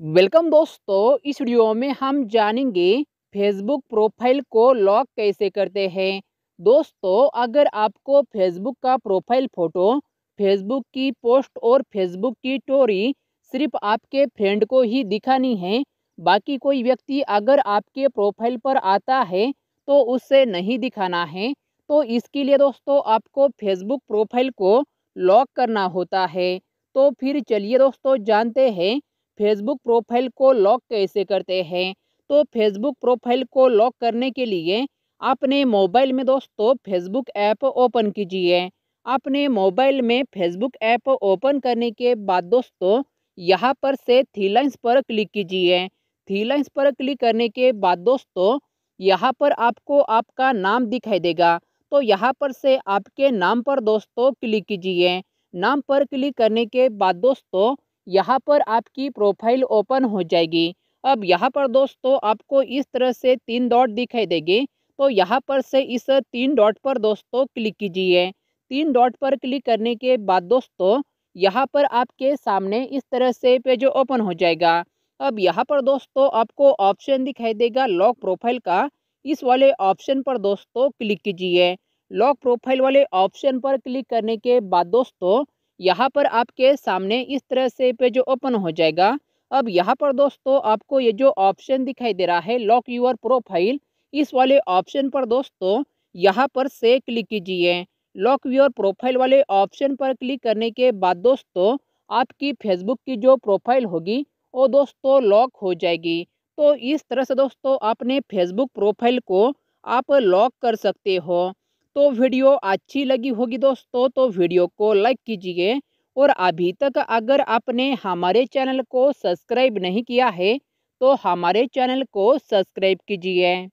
welcome दोस्तों इस video में हम जानेंगे फेसबुक प्रोफाइल को लॉक कैसे करते हैं दोस्तों अगर आपको फेसबुक का प्रोफाइल फ़ोटो फेसबुक की पोस्ट और फेसबुक की स्टोरी सिर्फ आपके फ्रेंड को ही दिखानी है बाकी कोई व्यक्ति अगर आपके प्रोफाइल पर आता है तो उससे नहीं दिखाना है तो इसके लिए दोस्तों आपको फेसबुक प्रोफाइल को लॉक करना होता है तो फिर चलिए दोस्तों जानते हैं फेसबुक प्रोफाइल को लॉक कैसे करते हैं तो फेसबुक प्रोफाइल को लॉक करने के लिए अपने मोबाइल में दोस्तों फेसबुक ऐप ओपन कीजिए अपने मोबाइल में फेसबुक ऐप ओपन करने के बाद दोस्तों यहाँ पर से थ्री लाइन्स पर क्लिक कीजिए थ्री लाइन्स पर क्लिक करने के बाद दोस्तों यहाँ पर आपको आपका नाम दिखाई देगा तो यहाँ पर से आपके नाम पर दोस्तों क्लिक कीजिए नाम पर क्लिक करने के बाद दोस्तों यहाँ पर आपकी प्रोफाइल ओपन हो जाएगी अब यहाँ पर दोस्तों आपको इस तरह से तीन डॉट दिखाई देगी तो यहाँ पर से इस तीन डॉट पर दोस्तों क्लिक कीजिए तीन डॉट पर क्लिक करने के बाद दोस्तों यहाँ पर आपके सामने इस तरह से पेज ओपन हो जाएगा अब यहाँ पर दोस्तों आपको ऑप्शन दिखाई देगा लॉक प्रोफाइल का इस वाले ऑप्शन पर दोस्तों क्लिक कीजिए लॉक प्रोफाइल वाले ऑप्शन पर क्लिक करने के बाद दोस्तों यहाँ पर आपके सामने इस तरह से पेज ओपन हो जाएगा अब यहाँ पर दोस्तों आपको ये जो ऑप्शन दिखाई दे रहा है लॉक यूर प्रोफाइल इस वाले ऑप्शन पर दोस्तों यहाँ पर से क्लिक कीजिए लॉक व्यूअर प्रोफाइल वाले ऑप्शन पर क्लिक करने के बाद दोस्तों आपकी फेसबुक की जो प्रोफाइल होगी वो दोस्तों लॉक हो जाएगी तो इस तरह से दोस्तों अपने फेसबुक प्रोफाइल को आप लॉक कर सकते हो तो वीडियो अच्छी लगी होगी दोस्तों तो वीडियो को लाइक कीजिए और अभी तक अगर आपने हमारे चैनल को सब्सक्राइब नहीं किया है तो हमारे चैनल को सब्सक्राइब कीजिए